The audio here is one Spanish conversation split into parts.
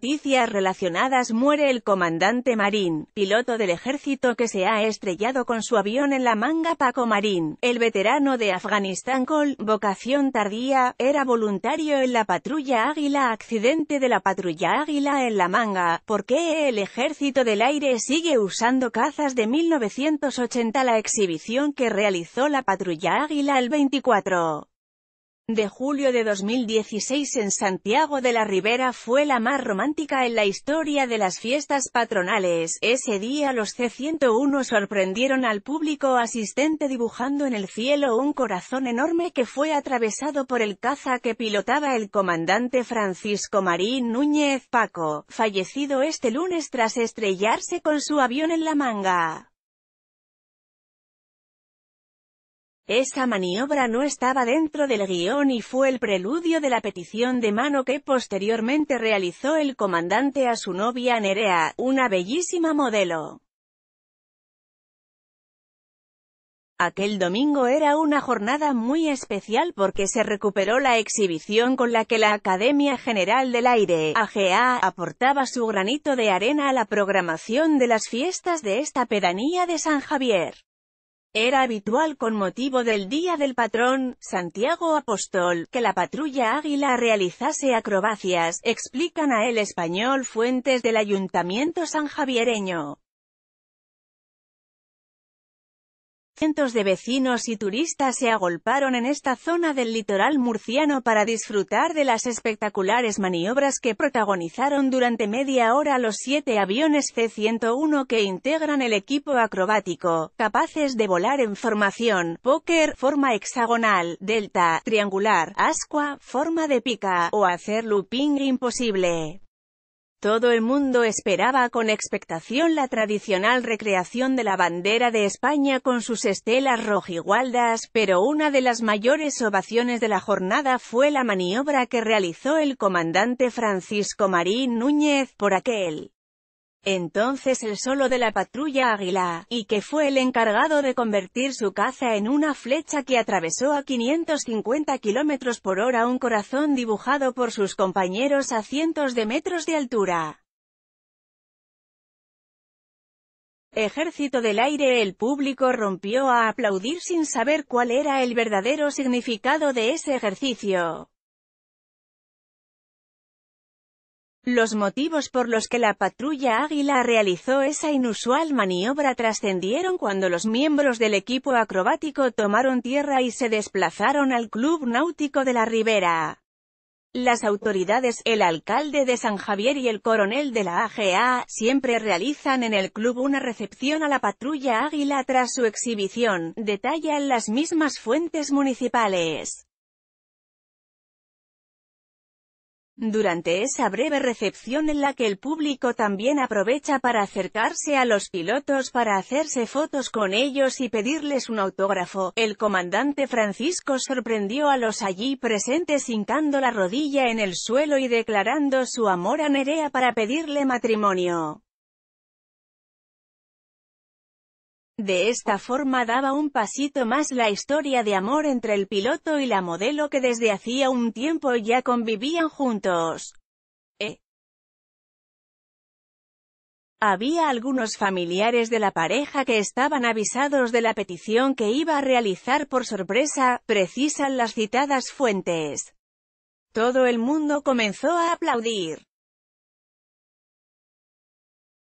Noticias relacionadas Muere el comandante Marín, piloto del ejército que se ha estrellado con su avión en la manga Paco Marín, el veterano de Afganistán con vocación tardía, era voluntario en la patrulla Águila accidente de la patrulla Águila en la manga, ¿por qué el ejército del aire sigue usando cazas de 1980 la exhibición que realizó la patrulla Águila el 24 de julio de 2016 en Santiago de la Ribera fue la más romántica en la historia de las fiestas patronales. Ese día los C101 sorprendieron al público asistente dibujando en el cielo un corazón enorme que fue atravesado por el caza que pilotaba el comandante Francisco Marín Núñez Paco, fallecido este lunes tras estrellarse con su avión en la manga. Esa maniobra no estaba dentro del guión y fue el preludio de la petición de mano que posteriormente realizó el comandante a su novia Nerea, una bellísima modelo. Aquel domingo era una jornada muy especial porque se recuperó la exhibición con la que la Academia General del Aire, AGA, aportaba su granito de arena a la programación de las fiestas de esta pedanía de San Javier. Era habitual con motivo del Día del Patrón, Santiago Apóstol, que la patrulla Águila realizase acrobacias, explican a El Español fuentes del Ayuntamiento San sanjaviereño. Cientos de vecinos y turistas se agolparon en esta zona del litoral murciano para disfrutar de las espectaculares maniobras que protagonizaron durante media hora los siete aviones C-101 que integran el equipo acrobático, capaces de volar en formación, póker, forma hexagonal, delta, triangular, ascua, forma de pica, o hacer looping imposible. Todo el mundo esperaba con expectación la tradicional recreación de la bandera de España con sus estelas rojigualdas, pero una de las mayores ovaciones de la jornada fue la maniobra que realizó el comandante Francisco Marín Núñez por aquel entonces el solo de la patrulla Águila, y que fue el encargado de convertir su caza en una flecha que atravesó a 550 km por hora un corazón dibujado por sus compañeros a cientos de metros de altura. Ejército del Aire El público rompió a aplaudir sin saber cuál era el verdadero significado de ese ejercicio. Los motivos por los que la patrulla Águila realizó esa inusual maniobra trascendieron cuando los miembros del equipo acrobático tomaron tierra y se desplazaron al Club Náutico de la Ribera. Las autoridades, el alcalde de San Javier y el coronel de la AGA, siempre realizan en el club una recepción a la patrulla Águila tras su exhibición, detallan las mismas fuentes municipales. Durante esa breve recepción en la que el público también aprovecha para acercarse a los pilotos para hacerse fotos con ellos y pedirles un autógrafo, el comandante Francisco sorprendió a los allí presentes hincando la rodilla en el suelo y declarando su amor a Nerea para pedirle matrimonio. De esta forma daba un pasito más la historia de amor entre el piloto y la modelo que desde hacía un tiempo ya convivían juntos. Eh. Había algunos familiares de la pareja que estaban avisados de la petición que iba a realizar por sorpresa, precisan las citadas fuentes. Todo el mundo comenzó a aplaudir.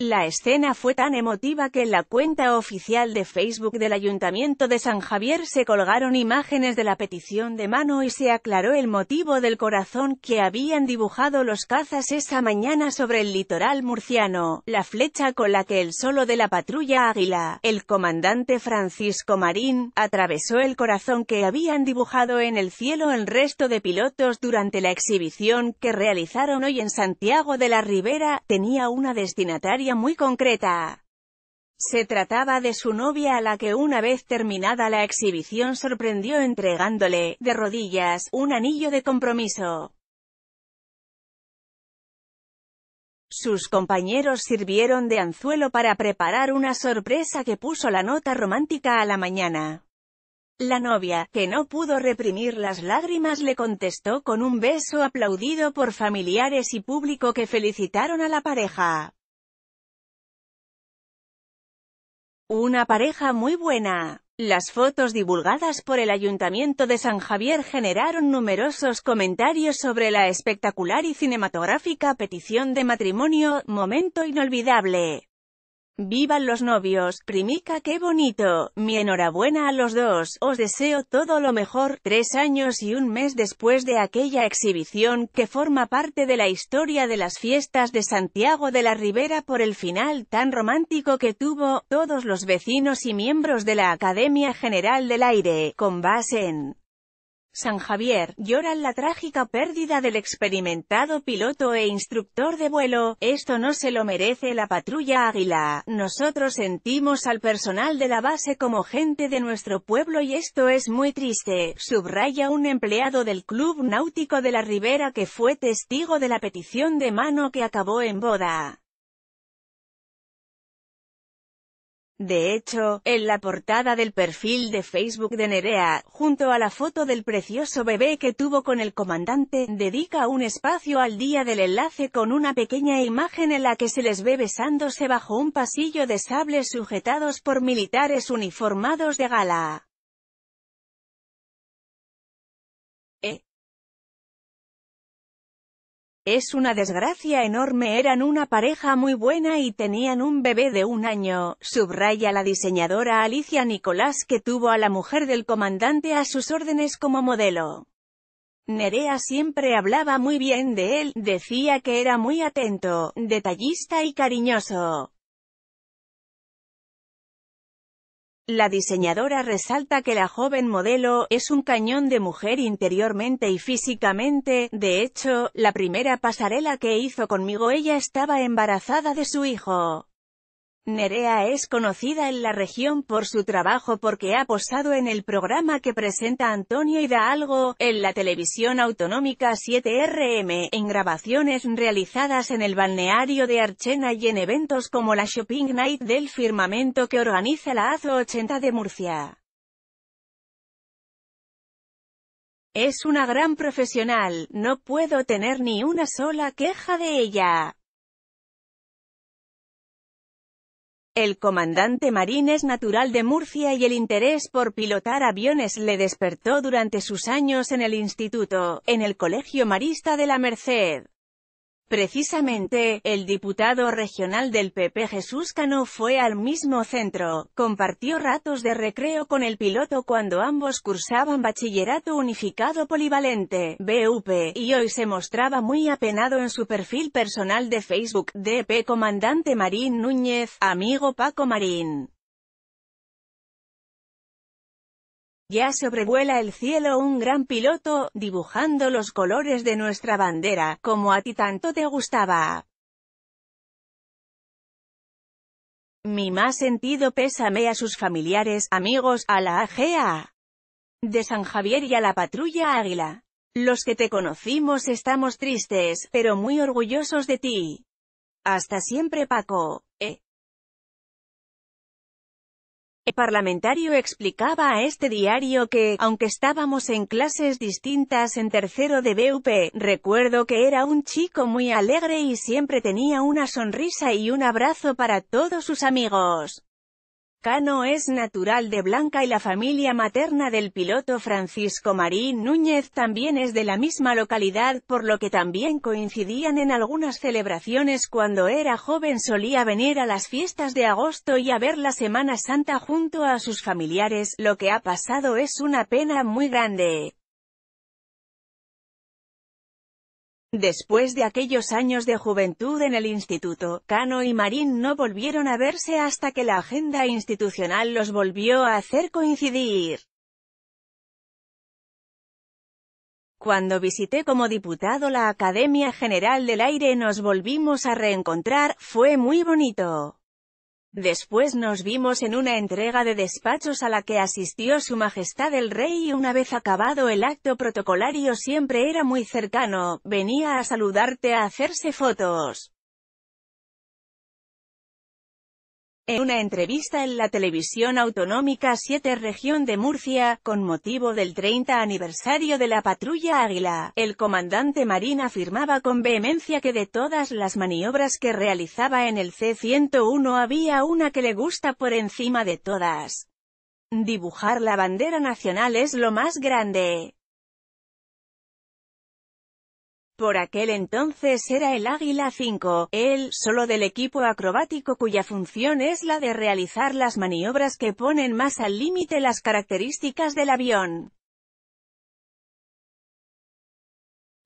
La escena fue tan emotiva que en la cuenta oficial de Facebook del Ayuntamiento de San Javier se colgaron imágenes de la petición de mano y se aclaró el motivo del corazón que habían dibujado los cazas esa mañana sobre el litoral murciano, la flecha con la que el solo de la patrulla Águila, el comandante Francisco Marín, atravesó el corazón que habían dibujado en el cielo el resto de pilotos durante la exhibición que realizaron hoy en Santiago de la Ribera, tenía una destinataria muy concreta. Se trataba de su novia a la que una vez terminada la exhibición sorprendió entregándole, de rodillas, un anillo de compromiso. Sus compañeros sirvieron de anzuelo para preparar una sorpresa que puso la nota romántica a la mañana. La novia, que no pudo reprimir las lágrimas le contestó con un beso aplaudido por familiares y público que felicitaron a la pareja. Una pareja muy buena. Las fotos divulgadas por el Ayuntamiento de San Javier generaron numerosos comentarios sobre la espectacular y cinematográfica petición de matrimonio, momento inolvidable. ¡Vivan los novios! Primica qué bonito, mi enhorabuena a los dos, os deseo todo lo mejor, tres años y un mes después de aquella exhibición que forma parte de la historia de las fiestas de Santiago de la Ribera por el final tan romántico que tuvo, todos los vecinos y miembros de la Academia General del Aire, con base en San Javier, lloran la trágica pérdida del experimentado piloto e instructor de vuelo, esto no se lo merece la patrulla Águila, nosotros sentimos al personal de la base como gente de nuestro pueblo y esto es muy triste, subraya un empleado del Club Náutico de la Ribera que fue testigo de la petición de mano que acabó en boda. De hecho, en la portada del perfil de Facebook de Nerea, junto a la foto del precioso bebé que tuvo con el comandante, dedica un espacio al día del enlace con una pequeña imagen en la que se les ve besándose bajo un pasillo de sables sujetados por militares uniformados de gala. Es una desgracia enorme eran una pareja muy buena y tenían un bebé de un año, subraya la diseñadora Alicia Nicolás que tuvo a la mujer del comandante a sus órdenes como modelo. Nerea siempre hablaba muy bien de él, decía que era muy atento, detallista y cariñoso. La diseñadora resalta que la joven modelo, es un cañón de mujer interiormente y físicamente, de hecho, la primera pasarela que hizo conmigo ella estaba embarazada de su hijo. Nerea es conocida en la región por su trabajo porque ha posado en el programa que presenta Antonio Hidalgo, en la televisión autonómica 7RM, en grabaciones realizadas en el balneario de Archena y en eventos como la Shopping Night del Firmamento que organiza la AZO 80 de Murcia. Es una gran profesional, no puedo tener ni una sola queja de ella. El comandante marines es natural de Murcia y el interés por pilotar aviones le despertó durante sus años en el instituto, en el Colegio Marista de la Merced. Precisamente, el diputado regional del PP Jesús Cano fue al mismo centro, compartió ratos de recreo con el piloto cuando ambos cursaban Bachillerato Unificado Polivalente, BUP, y hoy se mostraba muy apenado en su perfil personal de Facebook, DP Comandante Marín Núñez, amigo Paco Marín. Ya sobrevuela el cielo un gran piloto, dibujando los colores de nuestra bandera, como a ti tanto te gustaba. Mi más sentido pésame a sus familiares, amigos, a la AGA de San Javier y a la patrulla Águila. Los que te conocimos estamos tristes, pero muy orgullosos de ti. Hasta siempre Paco. Eh. El parlamentario explicaba a este diario que, aunque estábamos en clases distintas en tercero de BUP, recuerdo que era un chico muy alegre y siempre tenía una sonrisa y un abrazo para todos sus amigos. Cano es natural de Blanca y la familia materna del piloto Francisco Marín Núñez también es de la misma localidad, por lo que también coincidían en algunas celebraciones cuando era joven solía venir a las fiestas de agosto y a ver la Semana Santa junto a sus familiares, lo que ha pasado es una pena muy grande. Después de aquellos años de juventud en el instituto, Cano y Marín no volvieron a verse hasta que la agenda institucional los volvió a hacer coincidir. Cuando visité como diputado la Academia General del Aire nos volvimos a reencontrar, fue muy bonito. Después nos vimos en una entrega de despachos a la que asistió su majestad el rey y una vez acabado el acto protocolario siempre era muy cercano, venía a saludarte a hacerse fotos. En una entrevista en la televisión autonómica 7 Región de Murcia, con motivo del 30 aniversario de la patrulla Águila, el comandante Marín afirmaba con vehemencia que de todas las maniobras que realizaba en el C-101 había una que le gusta por encima de todas. Dibujar la bandera nacional es lo más grande. Por aquel entonces era el Águila 5, el solo del equipo acrobático cuya función es la de realizar las maniobras que ponen más al límite las características del avión.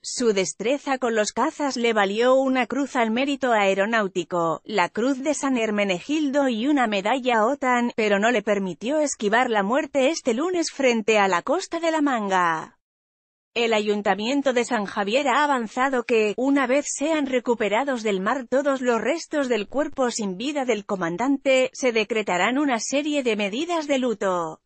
Su destreza con los cazas le valió una cruz al mérito aeronáutico, la cruz de San Hermenegildo y una medalla OTAN, pero no le permitió esquivar la muerte este lunes frente a la costa de la Manga. El Ayuntamiento de San Javier ha avanzado que, una vez sean recuperados del mar todos los restos del cuerpo sin vida del comandante, se decretarán una serie de medidas de luto.